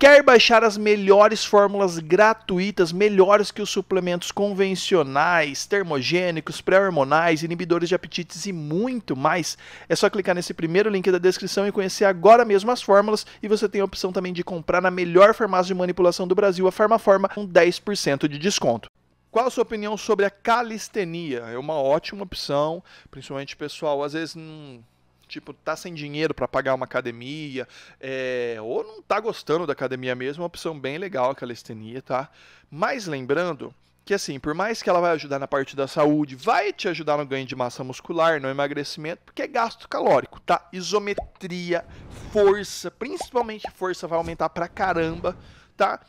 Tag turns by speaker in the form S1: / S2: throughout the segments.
S1: Quer baixar as melhores fórmulas gratuitas, melhores que os suplementos convencionais, termogênicos, pré-hormonais, inibidores de apetites e muito mais? É só clicar nesse primeiro link da descrição e conhecer agora mesmo as fórmulas. E você tem a opção também de comprar na melhor farmácia de manipulação do Brasil, a Farmaforma, com 10% de desconto. Qual a sua opinião sobre a calistenia? É uma ótima opção, principalmente pessoal, às vezes. Hum Tipo, tá sem dinheiro para pagar uma academia, é, ou não tá gostando da academia mesmo, é uma opção bem legal a calistenia, tá? Mas lembrando que assim, por mais que ela vai ajudar na parte da saúde, vai te ajudar no ganho de massa muscular, no emagrecimento, porque é gasto calórico, tá? Isometria, força, principalmente força vai aumentar pra caramba, tá?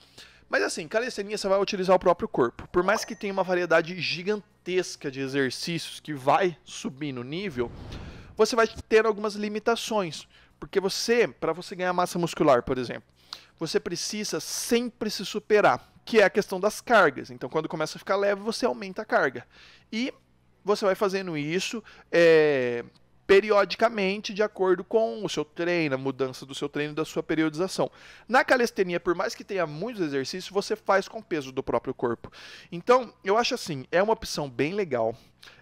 S1: Mas assim, calistenia você vai utilizar o próprio corpo. Por mais que tenha uma variedade gigantesca de exercícios que vai subir no nível, você vai ter algumas limitações, porque você, para você ganhar massa muscular, por exemplo, você precisa sempre se superar, que é a questão das cargas. Então, quando começa a ficar leve, você aumenta a carga. E você vai fazendo isso é, periodicamente, de acordo com o seu treino, a mudança do seu treino, da sua periodização. Na calistenia, por mais que tenha muitos exercícios, você faz com peso do próprio corpo. Então, eu acho assim, é uma opção bem legal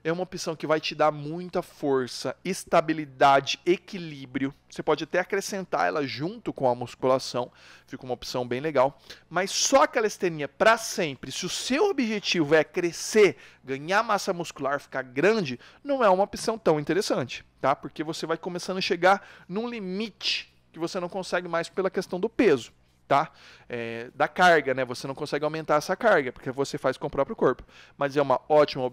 S1: é uma opção que vai te dar muita força, estabilidade, equilíbrio. Você pode até acrescentar ela junto com a musculação, fica uma opção bem legal. Mas só a calistenia para sempre, se o seu objetivo é crescer, ganhar massa muscular, ficar grande, não é uma opção tão interessante, tá? Porque você vai começando a chegar num limite que você não consegue mais pela questão do peso tá? É, da carga, né? Você não consegue aumentar essa carga, porque você faz com o próprio corpo. Mas é uma ótima,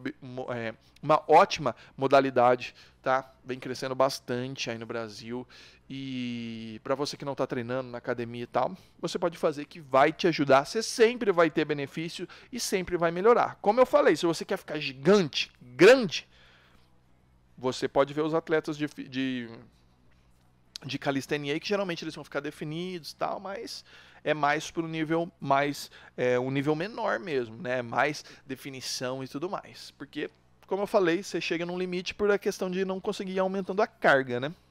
S1: é, uma ótima modalidade, tá? Vem crescendo bastante aí no Brasil. E para você que não está treinando na academia e tal, você pode fazer que vai te ajudar. Você sempre vai ter benefício e sempre vai melhorar. Como eu falei, se você quer ficar gigante, grande, você pode ver os atletas de, de de calistenia, que geralmente eles vão ficar definidos tal, mas é mais para um nível mais é, um nível menor mesmo, né? Mais definição e tudo mais, porque como eu falei, você chega num limite por a questão de não conseguir ir aumentando a carga, né?